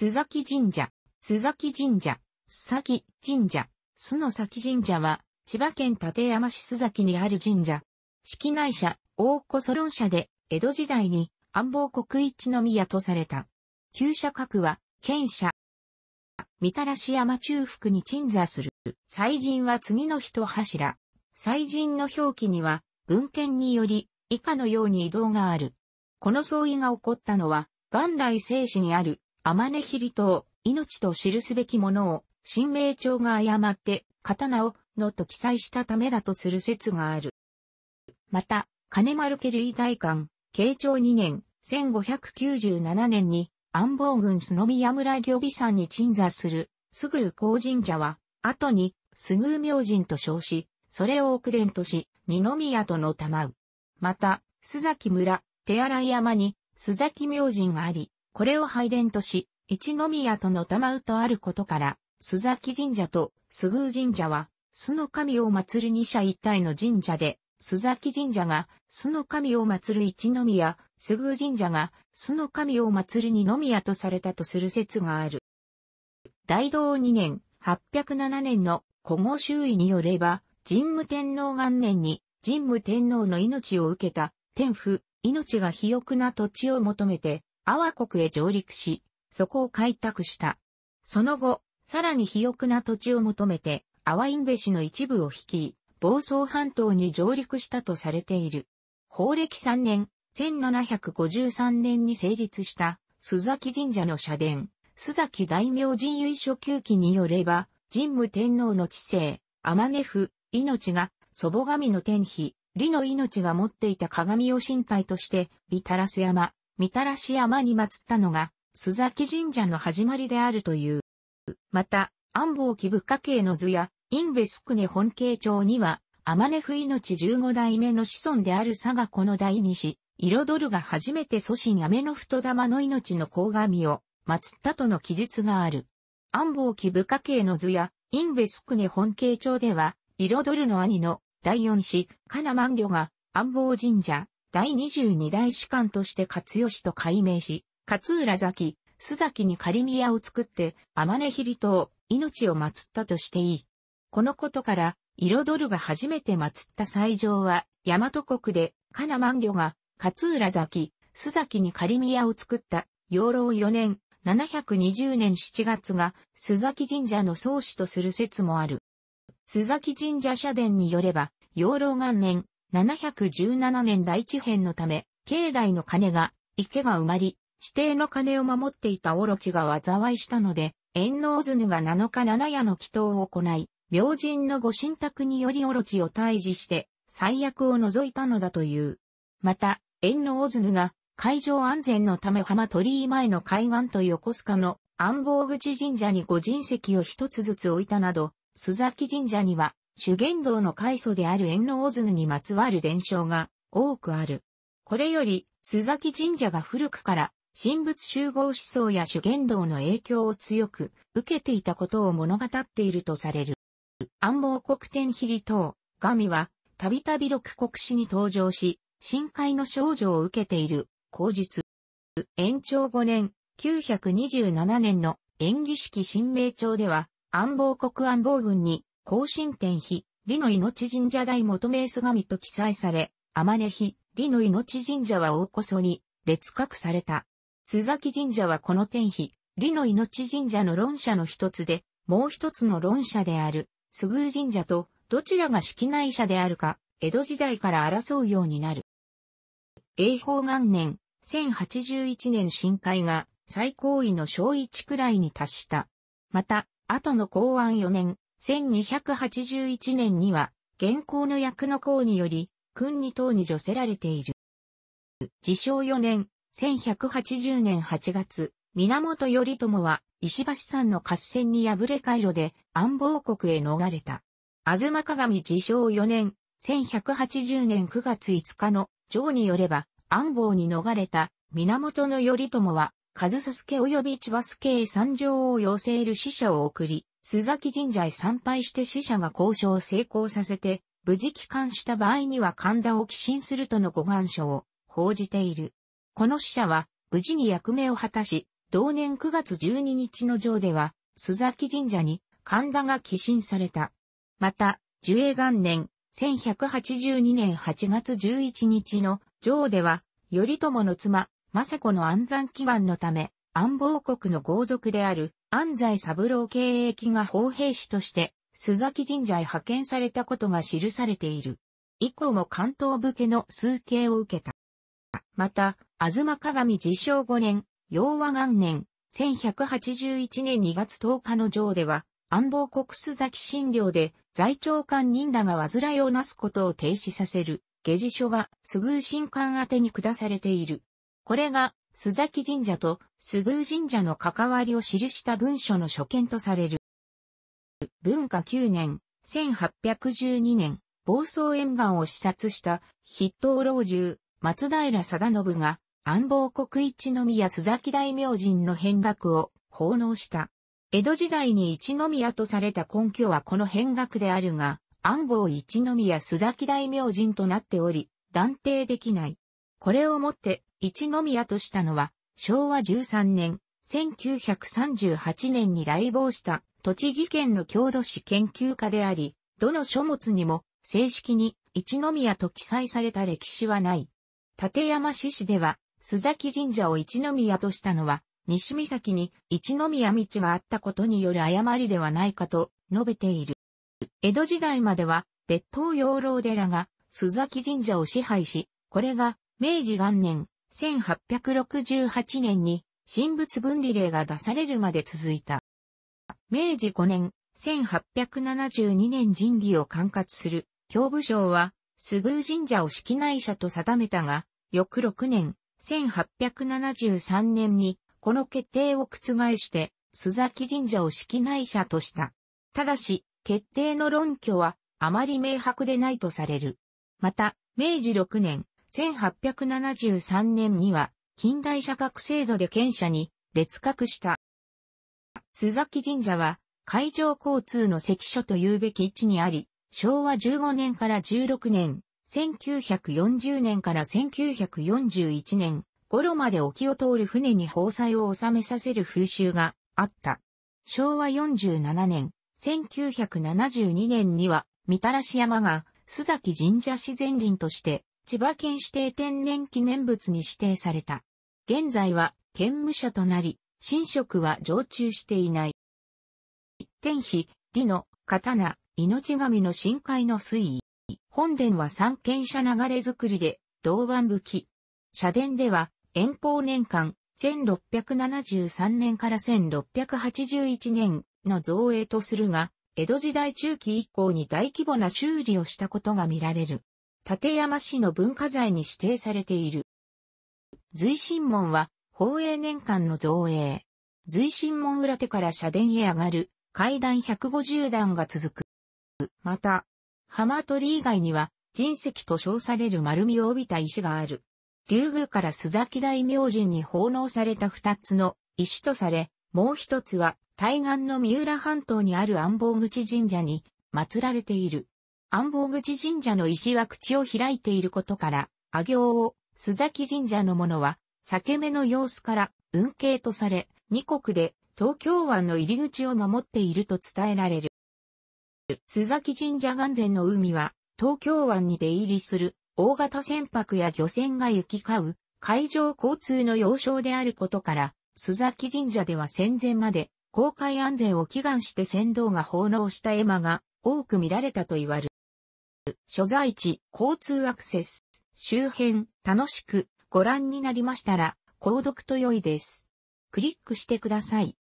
須崎神社、須崎神社、須崎神社、須の崎神社は、千葉県立山市須崎にある神社。式内社、大古ソロン社で、江戸時代に安房国一の宮とされた。旧社格は、県社。みたらし山中腹に鎮座する。祭神は次の人柱。祭神の表記には、文献により、以下のように移動がある。この相違が起こったのは、元来生死にある天根比里島、命と記すべきものを、新名帳が誤って、刀を、のと記載したためだとする説がある。また、金丸る遺大官、慶長2年、1597年に、安房郡須宮村漁備山に鎮座する、すぐ高神社は、後に、すぐ明神と称し、それを奥伝とし、二宮との玉う。また、須崎村、手い山に、須崎明神があり、これを拝殿とし、一宮との玉うとあることから、須崎神社と須宮神社は、須の神を祀る二社一体の神社で、須崎神社が須の神を祀る一宮、須宮神社が須の神を祀る二宮とされたとする説がある。大道2年、807年の古語周囲によれば、神武天皇元年に神武天皇の命を受けた天府、命が肥沃な土地を求めて、阿波国へ上陸し、そこを開拓した。その後、さらに肥沃な土地を求めて、阿波ンベ氏の一部を率い、房総半島に上陸したとされている。法暦3年、1753年に成立した、須崎神社の社殿、須崎大明神由書旧記によれば、神武天皇の治世、天根府、命が、祖母神の天妃、李の命が持っていた鏡を身体として、ビタラス山、みたらし山に祀ったのが、須崎神社の始まりであるという。また、安房木部家系の図や、インベスクネ本家町には、天根不命十五代目の子孫である佐賀子の第二子、彩るが初めて祖神雨の太玉の命の甲神を祀ったとの記述がある。安房木部家系の図や、インベスクネ本家町では、彩るの兄の第四子、金万旅が安房神社、第22代士官として勝吉と改名し、勝浦崎、須崎に仮宮を作って、天根ひりと命を祀ったとしていい。このことから、彩るが初めて祀った祭場は、大和国で、かな万旅が、勝浦崎、須崎に仮宮を作った、養老4年、720年7月が、須崎神社の創始とする説もある。須崎神社社殿によれば、養老元年、717年大地変のため、境内の鐘が、池が埋まり、指定の鐘を守っていたオロチが災いしたので、炎オズヌが7日7夜の祈祷を行い、病人のご神託によりオロチを退治して、最悪を除いたのだという。また、炎オズヌが、海上安全のため浜鳥居前の海岸と横須賀の安房口神社に御神石を一つずつ置いたなど、須崎神社には修験道の開祖である縁王図にまつわる伝承が多くある。これより、須崎神社が古くから、神仏集合思想や修験道の影響を強く受けていたことを物語っているとされる。暗号国天比等、神は、たびたび六国史に登場し、深海の少女を受けている、口述。延長5年、927年の演技式新名帳では、暗号国暗号軍に更新天碑、理の命神社大元名子神と記載され、天根碑、理の命神社は大こそに、列格された。須崎神社はこの天碑、理の命神社の論者の一つで、もう一つの論者である、須宮神社と、どちらが式内者であるか、江戸時代から争うようになる。永宝元年、1081年深海が最高位の小一くらいに達した。また、後の公安4年、1281年には、現行の役の功により、君に党に除せられている。自称4年、1180年8月、源頼朝は、石橋山の合戦に敗れ回路で、安房国へ逃れた。東鏡自称4年、1180年9月5日の、城によれば、安房に逃れた、源頼朝は、上総助及び千葉助へ三条を要請る使者を送り、須崎神社へ参拝して死者が交渉を成功させて、無事帰還した場合には神田を寄進するとのご願書を報じている。この死者は、無事に役目を果たし、同年9月12日の上では、須崎神社に神田が寄進された。また、樹栄元年、1182年8月11日の上では、頼朝の妻、政子の安産祈願のため、安防国の豪族である安西三郎経営機が砲兵士として、須崎神社へ派遣されたことが記されている。以降も関東武家の数形を受けた。また、東鏡自称5年、洋和元年、1181年2月10日の上では、安房国須崎診療で、在庁官人らが患いをなすことを停止させる、下辞書が、都遇新官宛に下されている。これが、須崎神社と須宮神社の関わりを記した文書の所見とされる。文化9年、1812年、房総沿岸を視察した筆頭老中、松平貞信が安房国一宮須崎大明神の変額を奉納した。江戸時代に一宮とされた根拠はこの変額であるが、安房一宮須崎大明神となっており、断定できない。これをもって一宮としたのは、昭和13年、1938年に来訪した栃木県の郷土史研究家であり、どの書物にも正式に一宮と記載された歴史はない。立山市市では、須崎神社を一宮としたのは、西岬に一宮道があったことによる誤りではないかと述べている。江戸時代までは、別当養老寺が須崎神社を支配し、これが明治元年1868年に神仏分離令が出されるまで続いた。明治5年、1872年神儀を管轄する教部省は、須宮神社を式内社と定めたが、翌6年、1873年に、この決定を覆して、須崎神社を式内社とした。ただし、決定の論拠は、あまり明白でないとされる。また、明治6年、1873年には近代社格制度で県社に列格した。須崎神社は海上交通の関所というべき位置にあり、昭和15年から16年、1940年から1941年頃まで沖を通る船に放災を収めさせる風習があった。昭和47年、1972年には、みたらし山が須崎神社自然林として千葉県指定天然記念物に指定された。現在は、兼務者となり、神職は常駐していない。天碑、理の、刀、命神の深海の水位。本殿は三軒車流れ作りで、銅板武器。社殿では、遠方年間、1673年から1681年の造営とするが、江戸時代中期以降に大規模な修理をしたことが見られる。立山市の文化財に指定されている。随神門は、宝永年間の造営。随神門裏手から社殿へ上がる、階段150段が続く。また、浜鳥以外には、人石と称される丸みを帯びた石がある。竜宮から須崎大明神に奉納された二つの石とされ、もう一つは対岸の三浦半島にある安房口神社に祀られている。安房口神社の石は口を開いていることから、あ行を、須崎神社のものは、裂け目の様子から、運慶とされ、二国で、東京湾の入り口を守っていると伝えられる。須崎神社眼前の海は、東京湾に出入りする、大型船舶や漁船が行き交う、海上交通の要衝であることから、須崎神社では戦前まで、公開安全を祈願して船頭が奉納した絵馬が多く見られたと言われる。所在地、交通アクセス、周辺、楽しくご覧になりましたら、購読と良いです。クリックしてください。